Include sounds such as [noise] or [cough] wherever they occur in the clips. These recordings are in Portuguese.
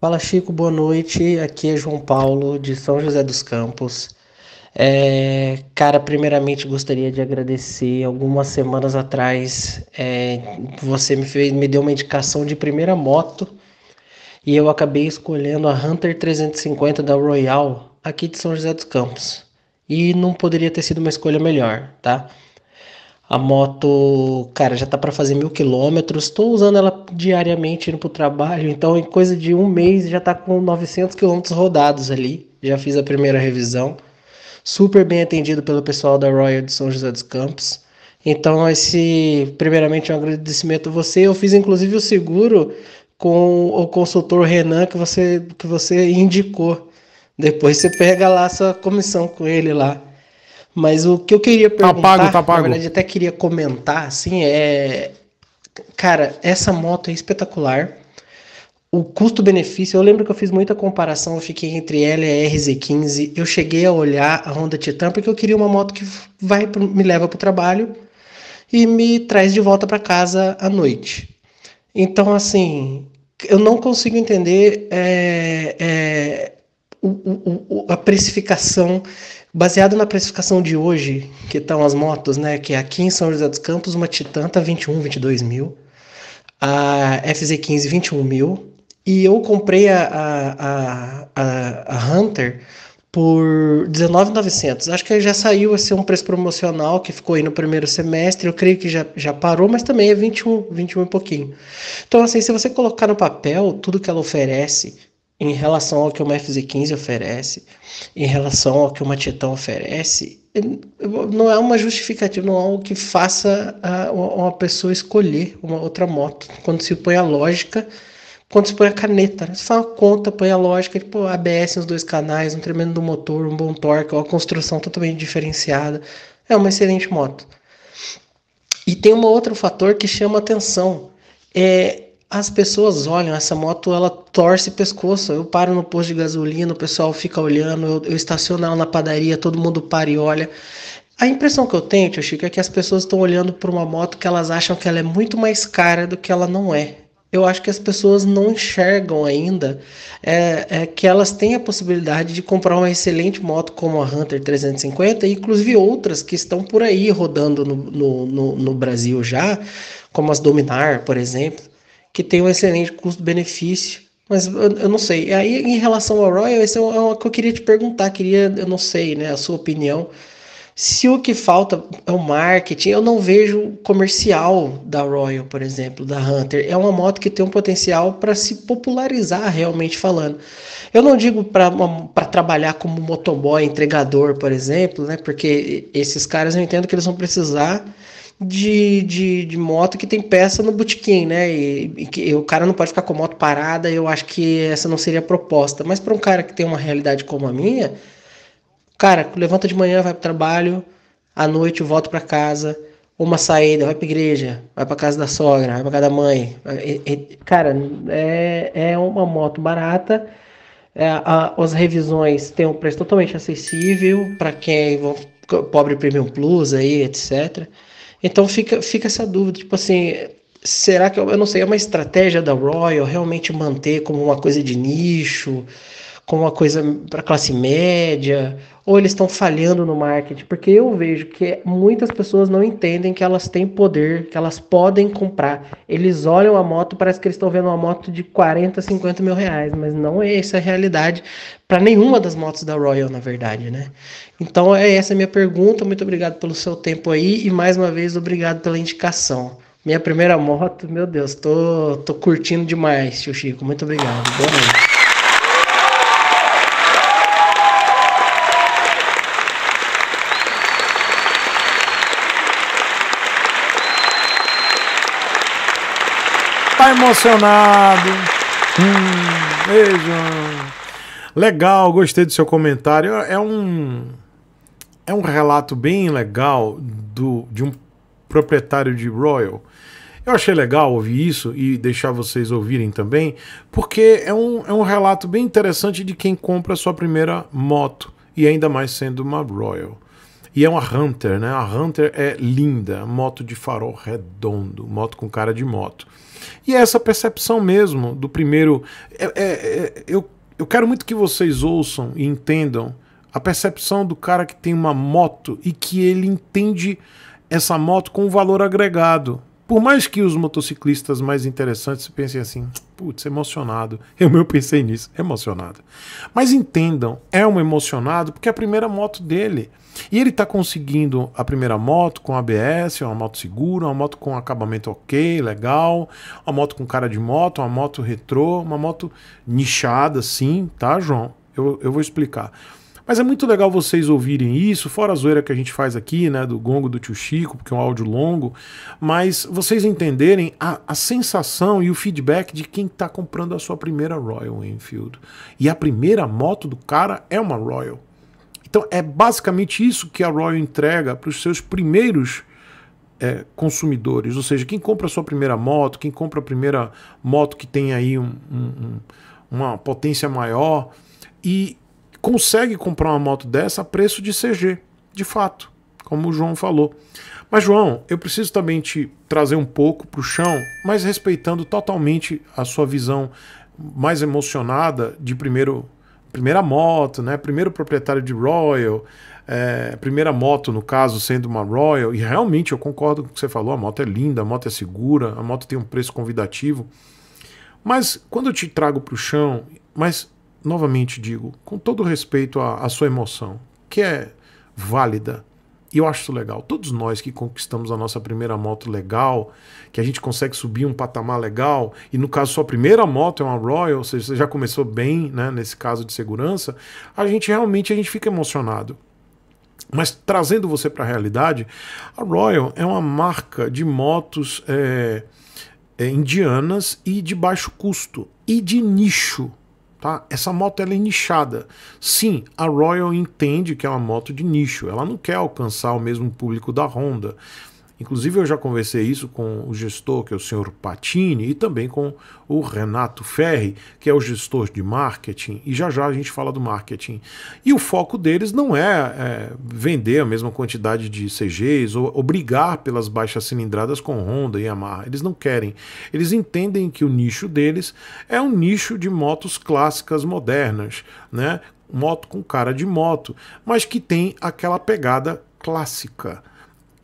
Fala Chico, boa noite. Aqui é João Paulo, de São José dos Campos. É, cara, primeiramente gostaria de agradecer. Algumas semanas atrás é, você me, fez, me deu uma indicação de primeira moto e eu acabei escolhendo a Hunter 350 da Royal aqui de São José dos Campos. E não poderia ter sido uma escolha melhor, tá? A moto, cara, já tá para fazer mil quilômetros. Estou usando ela diariamente indo pro trabalho. Então, em coisa de um mês, já tá com 900 quilômetros rodados ali. Já fiz a primeira revisão. Super bem atendido pelo pessoal da Royal de São José dos Campos. Então, esse, primeiramente, um agradecimento a você. Eu fiz, inclusive, o seguro com o consultor Renan que você, que você indicou. Depois você pega lá a sua comissão com ele lá. Mas o que eu queria tá perguntar, tá pago, tá pago. na verdade até queria comentar, assim, é... Cara, essa moto é espetacular. O custo-benefício, eu lembro que eu fiz muita comparação, eu fiquei entre ela e a RZ15. Eu cheguei a olhar a Honda Titan porque eu queria uma moto que vai pro, me leva para o trabalho e me traz de volta para casa à noite. Então, assim, eu não consigo entender é, é, o, o, a precificação Baseado na precificação de hoje, que estão tá as motos, né? Que é aqui em São José dos Campos, uma Titan tá 21, 22 mil. A FZ15, 21 mil. E eu comprei a, a, a, a Hunter por 19.900. Acho que já saiu assim, um preço promocional que ficou aí no primeiro semestre. Eu creio que já, já parou, mas também é 21, 21 e pouquinho. Então, assim, se você colocar no papel tudo que ela oferece em relação ao que uma FZ15 oferece, em relação ao que uma Titan oferece, não é uma justificativa, não é algo que faça ah, a, uma pessoa escolher uma outra moto. Quando se põe a lógica, quando se põe a caneta, né? faz uma conta, põe a lógica, tipo ABS nos dois canais, um tremendo do motor, um bom torque, uma construção totalmente diferenciada. É uma excelente moto. E tem um outro fator que chama atenção. É, as pessoas olham, essa moto ela torce pescoço. Eu paro no posto de gasolina, o pessoal fica olhando, eu, eu estaciono ela na padaria, todo mundo para e olha. A impressão que eu tenho, tio Chico, é que as pessoas estão olhando para uma moto que elas acham que ela é muito mais cara do que ela não é. Eu acho que as pessoas não enxergam ainda é, é que elas têm a possibilidade de comprar uma excelente moto como a Hunter 350 e inclusive outras que estão por aí rodando no, no, no, no Brasil já, como as Dominar, por exemplo que tem um excelente custo-benefício. Mas eu, eu, não sei. Aí, em relação ao Royal, isso é uma é que eu queria te perguntar, queria, eu não sei, né, a sua opinião. Se o que falta é o marketing, eu não vejo comercial da Royal, por exemplo, da Hunter. É uma moto que tem um potencial para se popularizar, realmente falando. Eu não digo para trabalhar como motoboy, entregador, por exemplo, né? Porque esses caras eu entendo que eles vão precisar de, de, de moto que tem peça no botequim, né? E, e, que o cara não pode ficar com a moto parada, eu acho que essa não seria a proposta. Mas para um cara que tem uma realidade como a minha, cara, levanta de manhã, vai para o trabalho, à noite volta para casa, uma saída, vai para igreja, vai para casa da sogra, vai para casa da mãe. E, e, cara, é, é uma moto barata. É, a, as revisões têm um preço totalmente acessível para quem pobre Premium Plus aí, etc. Então fica, fica essa dúvida, tipo assim, será que eu não sei, é uma estratégia da Royal realmente manter como uma coisa de nicho? com uma coisa para classe média, ou eles estão falhando no marketing, porque eu vejo que muitas pessoas não entendem que elas têm poder, que elas podem comprar. Eles olham a moto, parece que eles estão vendo uma moto de 40, 50 mil reais, mas não é essa a realidade para nenhuma das motos da Royal, na verdade, né? Então é essa a minha pergunta. Muito obrigado pelo seu tempo aí e mais uma vez obrigado pela indicação. Minha primeira moto, meu Deus, tô, tô curtindo demais, tio Chico. Muito obrigado. Boa noite. Tá emocionado. Hum, beijo. Legal, gostei do seu comentário. É um é um relato bem legal do de um proprietário de Royal. Eu achei legal ouvir isso e deixar vocês ouvirem também, porque é um, é um relato bem interessante de quem compra sua primeira moto, e ainda mais sendo uma Royal. E é uma Hunter, né? A Hunter é linda, moto de farol redondo, moto com cara de moto. E é essa percepção mesmo do primeiro. É, é, é, eu, eu quero muito que vocês ouçam e entendam a percepção do cara que tem uma moto e que ele entende essa moto com valor agregado. Por mais que os motociclistas mais interessantes pensem assim, Putz, emocionado. [laughs] Eu mesmo pensei nisso, emocionado. Mas entendam, é um emocionado porque é a primeira moto dele. E ele está conseguindo a primeira moto com ABS, uma moto segura, uma moto com acabamento ok, legal, uma moto com cara de moto, uma moto retrô, uma moto nichada, sim, tá, João? Eu, eu vou explicar. Mas é muito legal vocês ouvirem isso, fora a zoeira que a gente faz aqui, né, do gongo do tio Chico, porque é um áudio longo, mas vocês entenderem a, a sensação e o feedback de quem está comprando a sua primeira Royal Enfield. E a primeira moto do cara é uma Royal. Então é basicamente isso que a Royal entrega para os seus primeiros é, consumidores, ou seja, quem compra a sua primeira moto, quem compra a primeira moto que tem aí um, um, um, uma potência maior e consegue comprar uma moto dessa a preço de CG, de fato, como o João falou. Mas, João, eu preciso também te trazer um pouco para o chão, mas respeitando totalmente a sua visão mais emocionada de primeiro primeira moto, né? primeiro proprietário de Royal, é, primeira moto, no caso, sendo uma Royal, e realmente eu concordo com o que você falou: a moto é linda, a moto é segura, a moto tem um preço convidativo. Mas quando eu te trago para o chão, mas novamente digo, com todo respeito à, à sua emoção, que é válida, e eu acho isso legal. Todos nós que conquistamos a nossa primeira moto legal, que a gente consegue subir um patamar legal, e no caso sua primeira moto é uma Royal, ou seja, você já começou bem, né, nesse caso de segurança, a gente realmente a gente fica emocionado. Mas trazendo você para a realidade, a Royal é uma marca de motos é, é, indianas e de baixo custo e de nicho. Tá? Essa moto ela é nichada. Sim, a Royal entende que é uma moto de nicho, ela não quer alcançar o mesmo público da Honda. Inclusive, eu já conversei isso com o gestor, que é o senhor Patini, e também com o Renato Ferri, que é o gestor de marketing, e já já a gente fala do marketing. E o foco deles não é, é vender a mesma quantidade de CGs ou obrigar pelas baixas cilindradas com Honda e Yamaha. Eles não querem. Eles entendem que o nicho deles é um nicho de motos clássicas modernas, né? Moto com cara de moto, mas que tem aquela pegada clássica.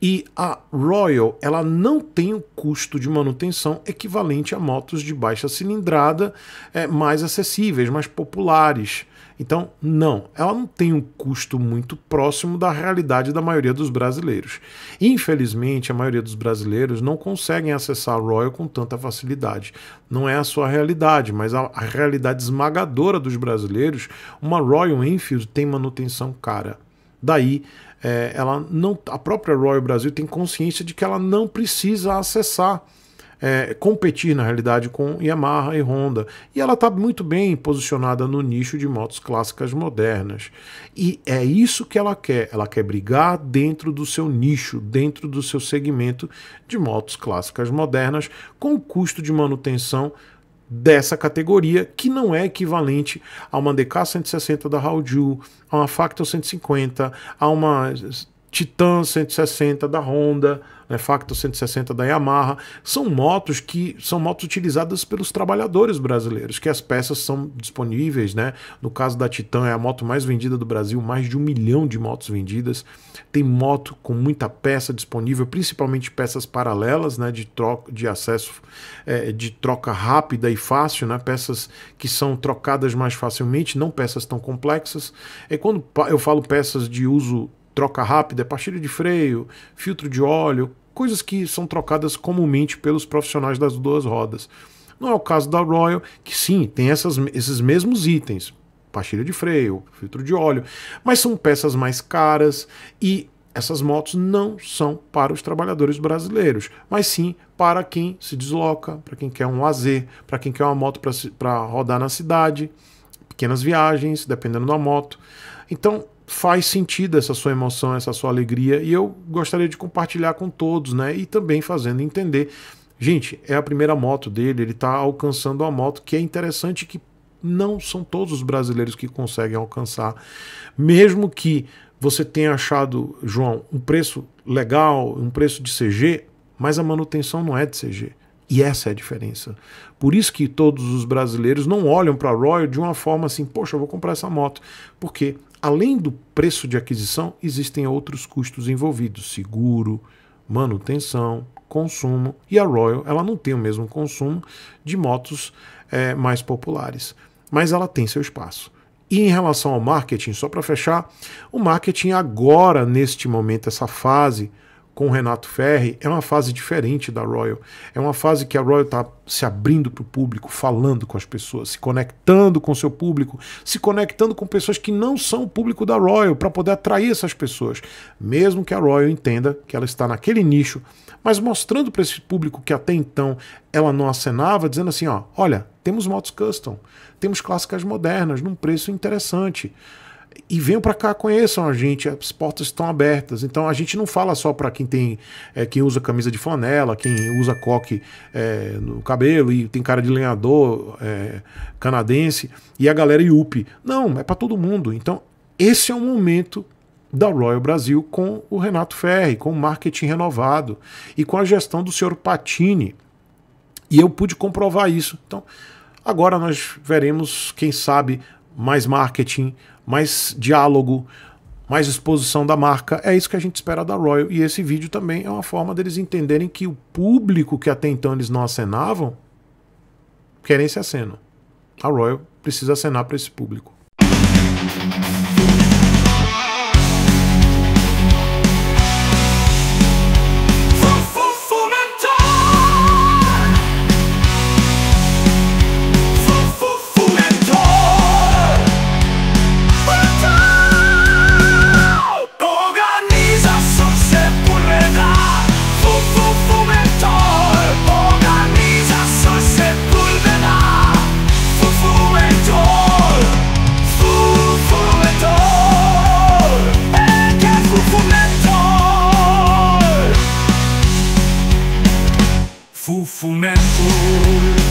E a Royal, ela não tem o custo de manutenção equivalente a motos de baixa cilindrada é, mais acessíveis, mais populares. Então, não, ela não tem um custo muito próximo da realidade da maioria dos brasileiros. Infelizmente, a maioria dos brasileiros não conseguem acessar a Royal com tanta facilidade. Não é a sua realidade, mas a, a realidade esmagadora dos brasileiros, uma Royal Enfield tem manutenção cara. Daí, é, ela não, a própria Royal Brasil tem consciência de que ela não precisa acessar, é, competir na realidade com Yamaha e Honda. E ela está muito bem posicionada no nicho de motos clássicas modernas. E é isso que ela quer. Ela quer brigar dentro do seu nicho, dentro do seu segmento de motos clássicas modernas, com custo de manutenção dessa categoria, que não é equivalente a uma DK 160 da Haoju, a uma Factor 150, a uma Titan 160 da Honda, né, Factor 160 da Yamaha, são motos que são motos utilizadas pelos trabalhadores brasileiros, que as peças são disponíveis, né? No caso da Titan é a moto mais vendida do Brasil, mais de um milhão de motos vendidas. Tem moto com muita peça disponível, principalmente peças paralelas, né? De troca, de acesso, é, de troca rápida e fácil, né? Peças que são trocadas mais facilmente, não peças tão complexas. É quando eu falo peças de uso troca rápida, é pastilha de freio, filtro de óleo, coisas que são trocadas comumente pelos profissionais das duas rodas. Não é o caso da Royal, que sim, tem essas, esses mesmos itens, pastilha de freio, filtro de óleo, mas são peças mais caras e essas motos não são para os trabalhadores brasileiros, mas sim para quem se desloca, para quem quer um AZ, para quem quer uma moto para rodar na cidade, pequenas viagens, dependendo da moto. Então, faz sentido essa sua emoção, essa sua alegria, e eu gostaria de compartilhar com todos, né? E também fazendo entender. Gente, é a primeira moto dele, ele está alcançando a moto que é interessante que não são todos os brasileiros que conseguem alcançar. Mesmo que você tenha achado, João, um preço legal, um preço de CG, mas a manutenção não é de CG. E essa é a diferença. Por isso que todos os brasileiros não olham para a Royal de uma forma assim, poxa, eu vou comprar essa moto. Porque além do preço de aquisição, existem outros custos envolvidos: seguro, manutenção, consumo. E a Royal ela não tem o mesmo consumo de motos é, mais populares, mas ela tem seu espaço. E em relação ao marketing, só para fechar, o marketing agora, neste momento, essa fase com o Renato Ferri é uma fase diferente da Royal. É uma fase que a Royal está se abrindo para o público, falando com as pessoas, se conectando com seu público, se conectando com pessoas que não são o público da Royal para poder atrair essas pessoas. Mesmo que a Royal entenda que ela está naquele nicho, mas mostrando para esse público que até então ela não acenava, dizendo assim: ó, olha, temos motos custom, temos clássicas modernas num preço interessante e venham para cá, conheçam a gente, as portas estão abertas. Então a gente não fala só para quem tem, é, quem usa camisa de flanela, quem usa coque é, no cabelo e tem cara de lenhador é, canadense e a galera é yuppie. Não, é para todo mundo. Então esse é o momento da Royal Brasil com o Renato Ferri, com o marketing renovado e com a gestão do senhor Patini. E eu pude comprovar isso. Então agora nós veremos, quem sabe, mais marketing, mais diálogo, mais exposição da marca. É isso que a gente espera da Royal. E esse vídeo também é uma forma deles entenderem que o público que até então eles não acenavam, querem esse aceno. A Royal precisa acenar para esse público. fumando.